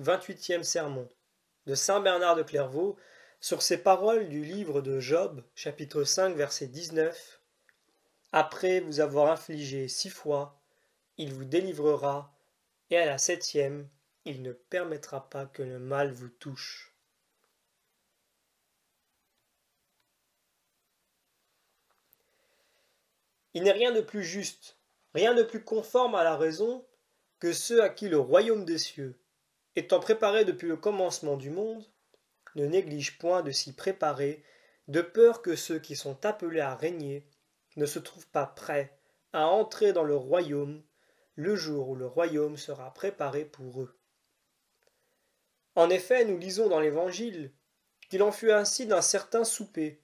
28e sermon de Saint Bernard de Clairvaux sur ces paroles du livre de Job, chapitre 5, verset 19. Après vous avoir infligé six fois, il vous délivrera, et à la septième, il ne permettra pas que le mal vous touche. Il n'est rien de plus juste, rien de plus conforme à la raison que ceux à qui le royaume des cieux étant préparé depuis le commencement du monde, ne néglige point de s'y préparer, de peur que ceux qui sont appelés à régner ne se trouvent pas prêts à entrer dans le royaume le jour où le royaume sera préparé pour eux. En effet, nous lisons dans l'Évangile qu'il en fut ainsi d'un certain souper,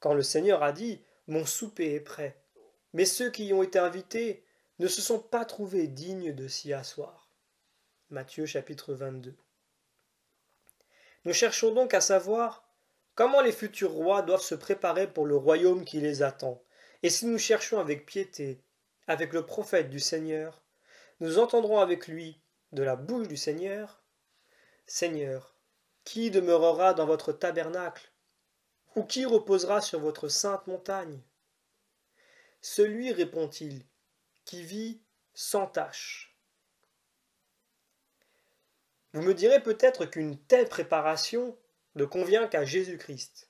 quand le Seigneur a dit Mon souper est prêt. Mais ceux qui y ont été invités ne se sont pas trouvés dignes de s'y asseoir. Matthieu chapitre 22. Nous cherchons donc à savoir comment les futurs rois doivent se préparer pour le royaume qui les attend. Et si nous cherchons avec piété, avec le prophète du Seigneur, nous entendrons avec lui, de la bouche du Seigneur, Seigneur, qui demeurera dans votre tabernacle Ou qui reposera sur votre sainte montagne Celui, répond-il, qui vit sans tache vous me direz peut-être qu'une telle préparation ne convient qu'à Jésus-Christ,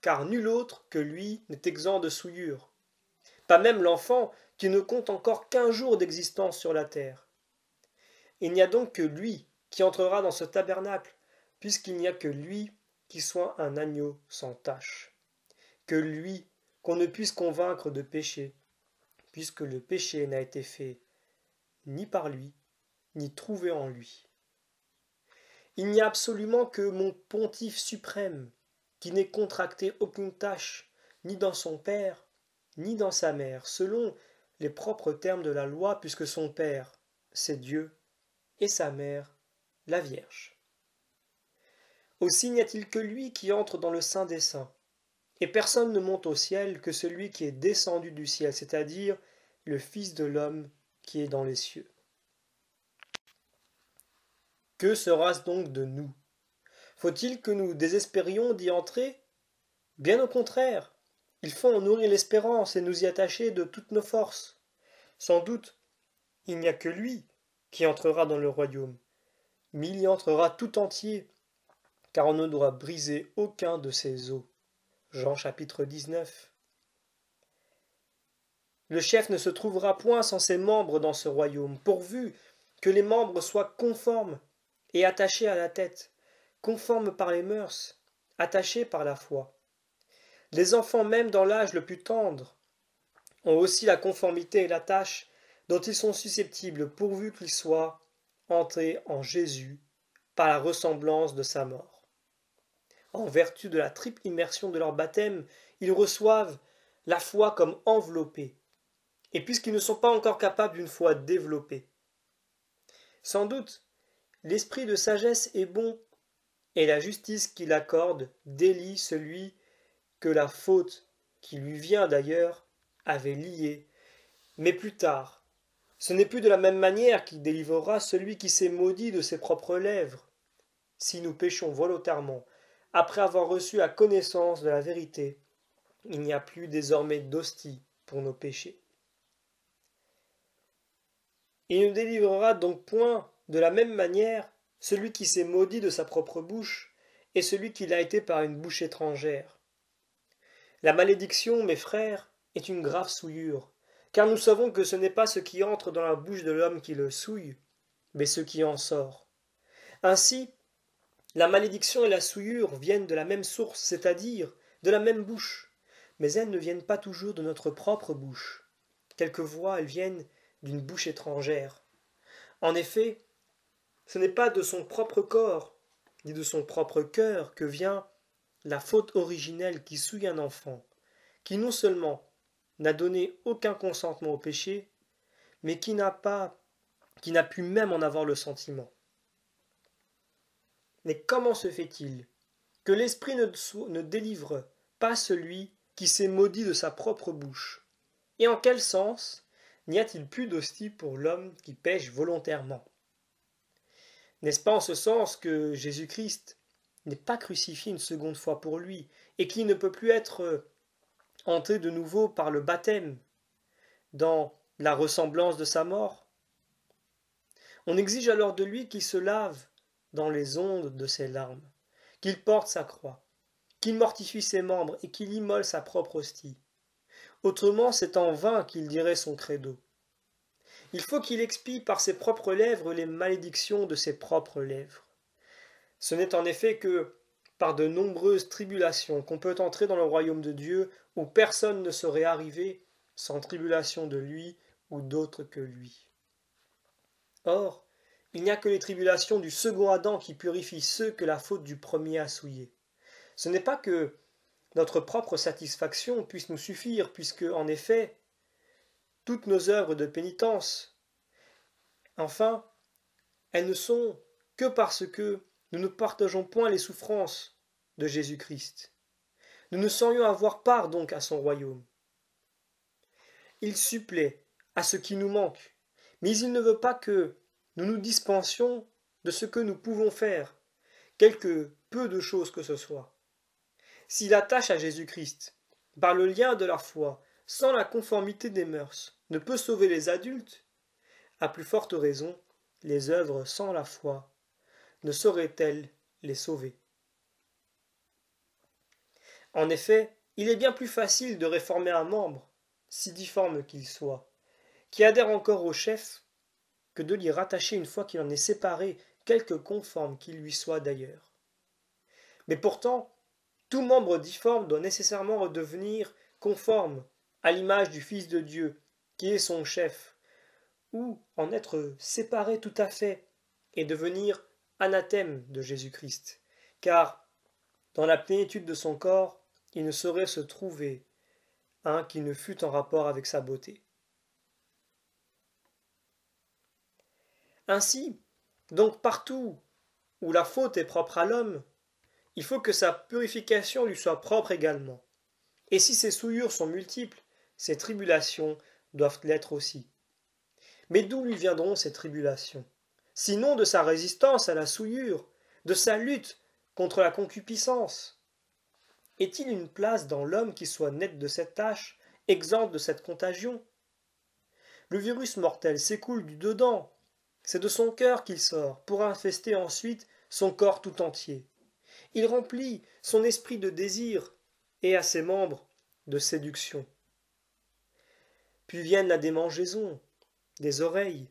car nul autre que lui n'est exempt de souillure. Pas même l'enfant qui ne compte encore qu'un jour d'existence sur la terre. Il n'y a donc que lui qui entrera dans ce tabernacle, puisqu'il n'y a que lui qui soit un agneau sans tache, que lui qu'on ne puisse convaincre de péché, puisque le péché n'a été fait ni par lui, ni trouvé en lui. Il n'y a absolument que mon pontife suprême qui n'ait contracté aucune tâche, ni dans son père, ni dans sa mère, selon les propres termes de la loi, puisque son père, c'est Dieu, et sa mère, la Vierge. Aussi n'y a-t-il que lui qui entre dans le Saint des Saints, et personne ne monte au ciel que celui qui est descendu du ciel, c'est-à-dire le Fils de l'homme qui est dans les cieux. Que sera-ce donc de nous Faut-il que nous désespérions d'y entrer Bien au contraire, il faut en nourrir l'espérance et nous y attacher de toutes nos forces. Sans doute, il n'y a que lui qui entrera dans le royaume, mais il y entrera tout entier, car on ne doit briser aucun de ses os. Jean chapitre 19. Le chef ne se trouvera point sans ses membres dans ce royaume, pourvu que les membres soient conformes et attaché à la tête, conforme par les mœurs, attachés par la foi. Les enfants même dans l'âge le plus tendre ont aussi la conformité et la tâche dont ils sont susceptibles pourvu qu'ils soient entrés en Jésus par la ressemblance de sa mort. En vertu de la triple immersion de leur baptême, ils reçoivent la foi comme enveloppée, et puisqu'ils ne sont pas encore capables d'une foi développée. Sans doute, L'esprit de sagesse est bon, et la justice qu'il accorde délie celui que la faute, qui lui vient d'ailleurs, avait lié. Mais plus tard, ce n'est plus de la même manière qu'il délivrera celui qui s'est maudit de ses propres lèvres. Si nous péchons volontairement, après avoir reçu la connaissance de la vérité, il n'y a plus désormais d'hostie pour nos péchés. Il ne délivrera donc point de la même manière, celui qui s'est maudit de sa propre bouche est celui qui l'a été par une bouche étrangère. La malédiction, mes frères, est une grave souillure, car nous savons que ce n'est pas ce qui entre dans la bouche de l'homme qui le souille, mais ce qui en sort. Ainsi, la malédiction et la souillure viennent de la même source, c'est-à-dire de la même bouche, mais elles ne viennent pas toujours de notre propre bouche. Quelquefois, elles viennent d'une bouche étrangère. En effet, ce n'est pas de son propre corps, ni de son propre cœur que vient la faute originelle qui souille un enfant, qui non seulement n'a donné aucun consentement au péché, mais qui n'a pas, qui n'a pu même en avoir le sentiment. Mais comment se fait-il que l'Esprit ne, ne délivre pas celui qui s'est maudit de sa propre bouche Et en quel sens n'y a-t-il plus d'hostie pour l'homme qui pêche volontairement n'est-ce pas en ce sens que Jésus-Christ n'est pas crucifié une seconde fois pour lui, et qu'il ne peut plus être euh, hanté de nouveau par le baptême, dans la ressemblance de sa mort On exige alors de lui qu'il se lave dans les ondes de ses larmes, qu'il porte sa croix, qu'il mortifie ses membres et qu'il immole sa propre hostie. Autrement, c'est en vain qu'il dirait son credo. Il faut qu'il expie par ses propres lèvres les malédictions de ses propres lèvres. Ce n'est en effet que par de nombreuses tribulations qu'on peut entrer dans le royaume de Dieu où personne ne saurait arriver sans tribulation de lui ou d'autre que lui. Or, il n'y a que les tribulations du second Adam qui purifient ceux que la faute du premier a souillés. Ce n'est pas que notre propre satisfaction puisse nous suffire, puisque, en effet, toutes nos œuvres de pénitence. Enfin, elles ne sont que parce que nous ne partageons point les souffrances de Jésus-Christ. Nous ne saurions avoir part donc à son royaume. Il supplée à ce qui nous manque, mais il ne veut pas que nous nous dispensions de ce que nous pouvons faire, quelque peu de choses que ce soit. S'il attache à Jésus-Christ, par le lien de la foi, sans la conformité des mœurs, ne peut sauver les adultes, à plus forte raison, les œuvres sans la foi ne sauraient-elles les sauver En effet, il est bien plus facile de réformer un membre, si difforme qu'il soit, qui adhère encore au chef, que de l'y rattacher une fois qu'il en est séparé, quelque conforme qu'il lui soit d'ailleurs. Mais pourtant, tout membre difforme doit nécessairement redevenir conforme à l'image du Fils de Dieu, qui est son chef, ou en être séparé tout à fait et devenir anathème de Jésus-Christ, car dans la plénitude de son corps, il ne saurait se trouver un qui ne fût en rapport avec sa beauté. Ainsi, donc partout où la faute est propre à l'homme, il faut que sa purification lui soit propre également. Et si ses souillures sont multiples, ses tribulations doivent l'être aussi. Mais d'où lui viendront ces tribulations Sinon de sa résistance à la souillure, de sa lutte contre la concupiscence Est-il une place dans l'homme qui soit net de cette tâche, exempte de cette contagion Le virus mortel s'écoule du dedans, c'est de son cœur qu'il sort, pour infester ensuite son corps tout entier. Il remplit son esprit de désir et à ses membres de séduction. Puis viennent la démangeaison des oreilles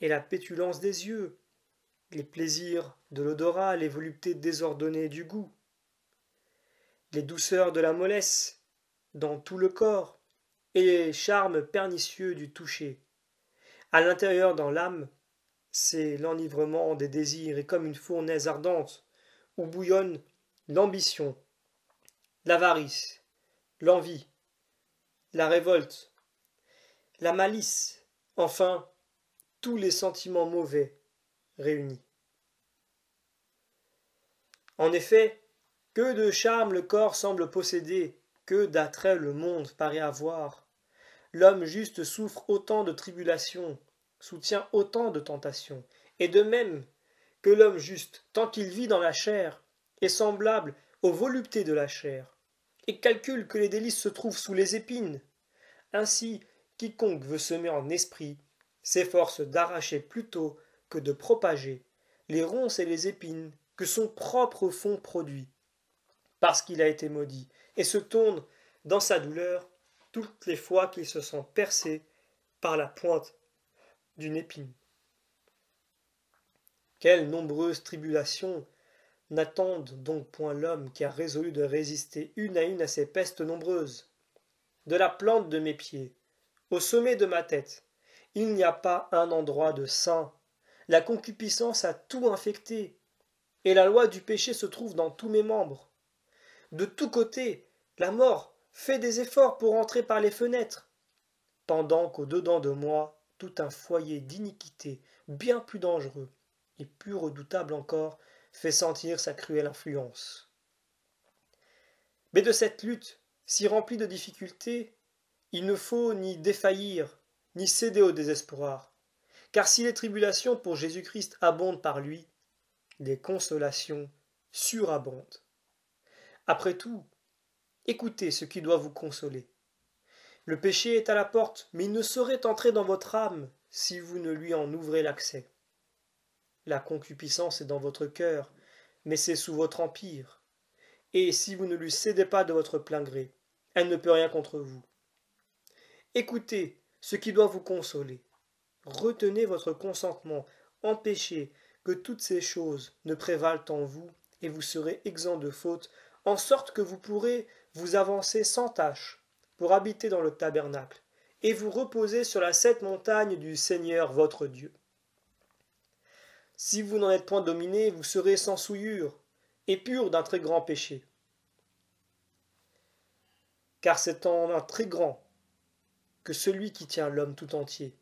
et la pétulance des yeux, les plaisirs de l'odorat, les voluptés désordonnées du goût, les douceurs de la mollesse dans tout le corps et les charmes pernicieux du toucher. À l'intérieur, dans l'âme, c'est l'enivrement des désirs et comme une fournaise ardente où bouillonne l'ambition, l'avarice, l'envie, la révolte, la malice, enfin tous les sentiments mauvais réunis. En effet, que de charme le corps semble posséder, que d'attrait le monde paraît avoir. L'homme juste souffre autant de tribulations, soutient autant de tentations, et de même que l'homme juste, tant qu'il vit dans la chair, est semblable aux voluptés de la chair, et calcule que les délices se trouvent sous les épines. Ainsi, Quiconque veut semer en esprit s'efforce d'arracher plutôt que de propager les ronces et les épines que son propre fond produit, parce qu'il a été maudit, et se tourne dans sa douleur toutes les fois qu'il se sent percé par la pointe d'une épine. Quelles nombreuses tribulations n'attendent donc point l'homme qui a résolu de résister une à une à ces pestes nombreuses. De la plante de mes pieds, au sommet de ma tête, il n'y a pas un endroit de saint. La concupiscence a tout infecté, et la loi du péché se trouve dans tous mes membres. De tous côtés, la mort fait des efforts pour entrer par les fenêtres, pendant qu'au dedans de moi, tout un foyer d'iniquité, bien plus dangereux et plus redoutable encore, fait sentir sa cruelle influence. Mais de cette lutte, si remplie de difficultés, il ne faut ni défaillir, ni céder au désespoir. Car si les tribulations pour Jésus-Christ abondent par lui, les consolations surabondent. Après tout, écoutez ce qui doit vous consoler. Le péché est à la porte, mais il ne saurait entrer dans votre âme si vous ne lui en ouvrez l'accès. La concupiscence est dans votre cœur, mais c'est sous votre empire. Et si vous ne lui cédez pas de votre plein gré, elle ne peut rien contre vous. Écoutez ce qui doit vous consoler. Retenez votre consentement, empêchez que toutes ces choses ne prévalent en vous, et vous serez exempt de faute, en sorte que vous pourrez vous avancer sans tâche pour habiter dans le tabernacle, et vous reposer sur la sept montagne du Seigneur votre Dieu. Si vous n'en êtes point dominé, vous serez sans souillure et pur d'un très grand péché. Car c'est en un très grand que celui qui tient l'homme tout entier,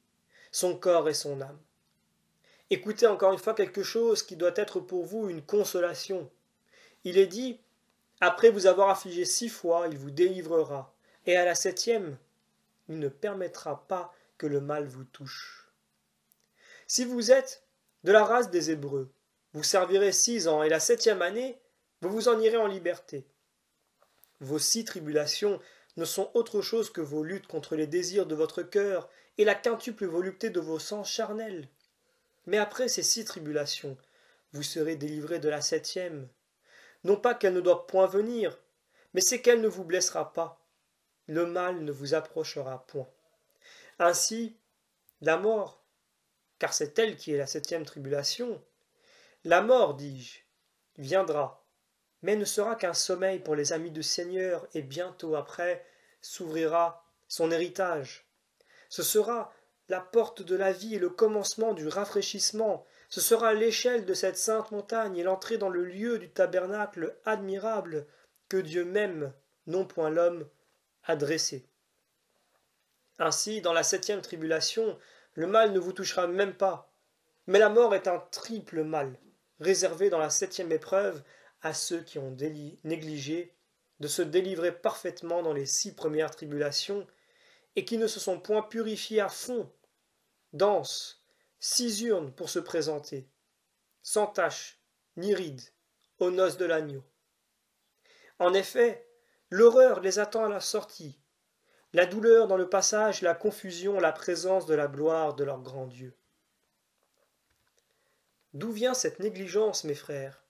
son corps et son âme. Écoutez encore une fois quelque chose qui doit être pour vous une consolation. Il est dit Après vous avoir affligé six fois, il vous délivrera, et à la septième, il ne permettra pas que le mal vous touche. Si vous êtes de la race des Hébreux, vous servirez six ans, et la septième année, vous vous en irez en liberté. Vos six tribulations ne sont autre chose que vos luttes contre les désirs de votre cœur et la quintuple volupté de vos sens charnels. Mais après ces six tribulations, vous serez délivré de la septième. Non pas qu'elle ne doit point venir, mais c'est qu'elle ne vous blessera pas. Le mal ne vous approchera point. Ainsi, la mort, car c'est elle qui est la septième tribulation, la mort, dis-je, viendra mais ne sera qu'un sommeil pour les amis du Seigneur, et bientôt après s'ouvrira son héritage. Ce sera la porte de la vie et le commencement du rafraîchissement, ce sera l'échelle de cette sainte montagne et l'entrée dans le lieu du tabernacle admirable que Dieu même, non point l'homme, a dressé. Ainsi, dans la septième tribulation, le mal ne vous touchera même pas. Mais la mort est un triple mal, réservé dans la septième épreuve à ceux qui ont négligé de se délivrer parfaitement dans les six premières tribulations, et qui ne se sont point purifiés à fond, danses, six urnes pour se présenter, sans tache, ni ride, aux noces de l'agneau. En effet, l'horreur les attend à la sortie, la douleur dans le passage, la confusion, la présence de la gloire de leur grand Dieu. D'où vient cette négligence, mes frères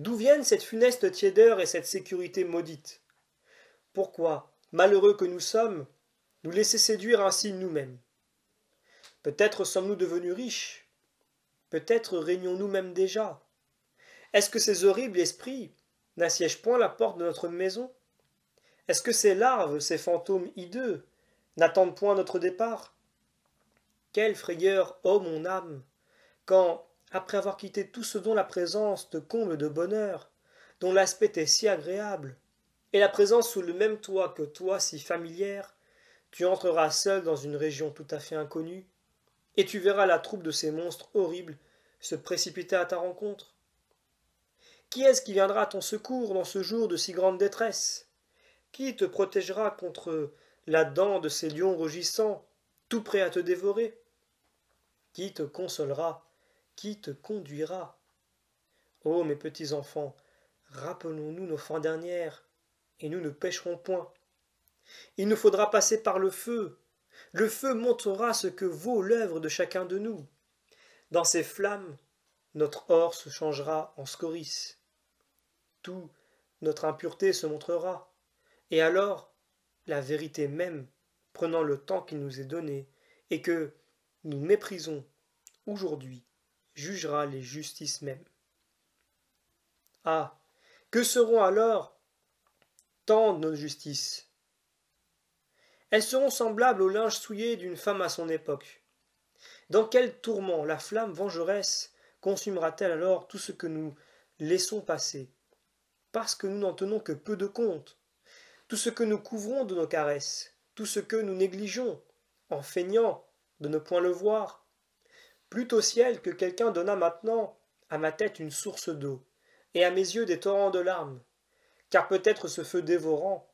D'où viennent cette funeste tiédeur et cette sécurité maudite Pourquoi, malheureux que nous sommes, nous laisser séduire ainsi nous-mêmes Peut-être sommes-nous devenus riches Peut-être régnons-nous même déjà Est-ce que ces horribles esprits n'assiègent point la porte de notre maison Est-ce que ces larves, ces fantômes hideux, n'attendent point notre départ Quelle frayeur, ô mon âme, quand, après avoir quitté tout ce dont la présence te comble de bonheur, dont l'aspect est si agréable, et la présence sous le même toit que toi si familière, tu entreras seul dans une région tout à fait inconnue, et tu verras la troupe de ces monstres horribles se précipiter à ta rencontre. Qui est-ce qui viendra à ton secours dans ce jour de si grande détresse Qui te protégera contre la dent de ces lions rugissants, tout prêts à te dévorer Qui te consolera qui te conduira Ô oh, mes petits enfants, rappelons-nous nos fins dernières, et nous ne pêcherons point. Il nous faudra passer par le feu. Le feu montrera ce que vaut l'œuvre de chacun de nous. Dans ces flammes, notre or se changera en scoris. Tout notre impureté se montrera, et alors la vérité même, prenant le temps qui nous est donné, et que nous méprisons aujourd'hui jugera les justices mêmes. Ah Que seront alors tant de nos justices Elles seront semblables au linge souillé d'une femme à son époque. Dans quel tourment la flamme vengeresse consumera-t-elle alors tout ce que nous laissons passer Parce que nous n'en tenons que peu de compte. Tout ce que nous couvrons de nos caresses, tout ce que nous négligeons, en feignant de ne point le voir, Plutôt au ciel que quelqu'un donnât maintenant à ma tête une source d'eau, et à mes yeux des torrents de larmes, car peut-être ce feu dévorant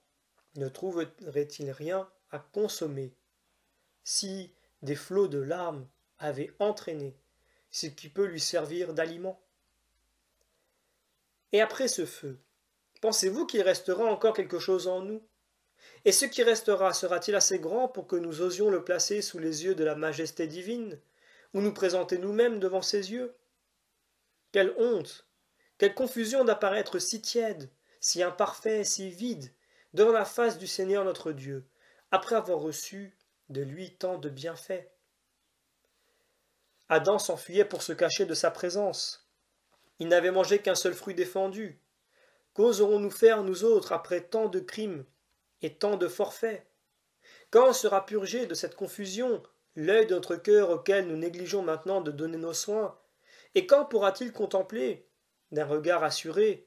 ne trouverait-il rien à consommer si des flots de larmes avaient entraîné ce qui peut lui servir d'aliment Et après ce feu, pensez-vous qu'il restera encore quelque chose en nous Et ce qui restera sera-t-il assez grand pour que nous osions le placer sous les yeux de la majesté divine ou nous présenter nous-mêmes devant ses yeux Quelle honte Quelle confusion d'apparaître si tiède, si imparfait, si vide, devant la face du Seigneur notre Dieu, après avoir reçu de lui tant de bienfaits Adam s'enfuyait pour se cacher de sa présence. Il n'avait mangé qu'un seul fruit défendu. Qu'oserons-nous faire, nous autres, après tant de crimes et tant de forfaits Quand sera purgé de cette confusion l'œil de notre cœur auquel nous négligeons maintenant de donner nos soins Et quand pourra-t-il contempler, d'un regard assuré,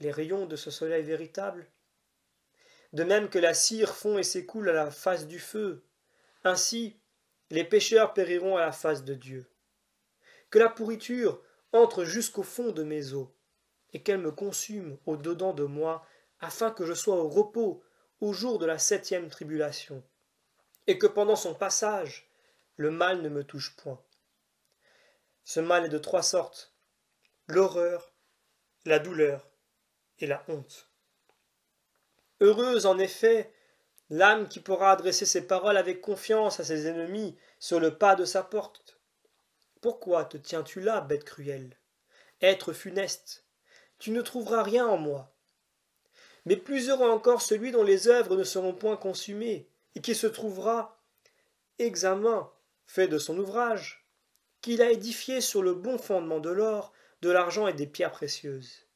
les rayons de ce soleil véritable De même que la cire fond et s'écoule à la face du feu, ainsi les pécheurs périront à la face de Dieu. Que la pourriture entre jusqu'au fond de mes os, et qu'elle me consume au dedans de moi, afin que je sois au repos au jour de la septième tribulation, et que pendant son passage, le mal ne me touche point. Ce mal est de trois sortes l'horreur, la douleur et la honte. Heureuse en effet l'âme qui pourra adresser ses paroles avec confiance à ses ennemis sur le pas de sa porte. Pourquoi te tiens-tu là, bête cruelle Être funeste, tu ne trouveras rien en moi. Mais plus heureux encore celui dont les œuvres ne seront point consumées, et qui se trouvera examen fait de son ouvrage, qu'il a édifié sur le bon fondement de l'or, de l'argent et des pierres précieuses.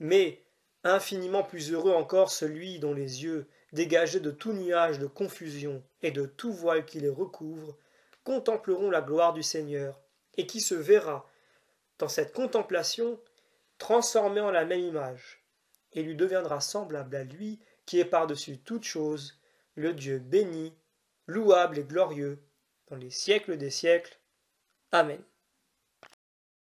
Mais infiniment plus heureux encore celui dont les yeux, dégagés de tout nuage de confusion et de tout voile qui les recouvre, contempleront la gloire du Seigneur, et qui se verra, dans cette contemplation, transformé en la même image, et lui deviendra semblable à lui qui est par-dessus toute chose, le Dieu béni, louable et glorieux, dans les siècles des siècles. Amen.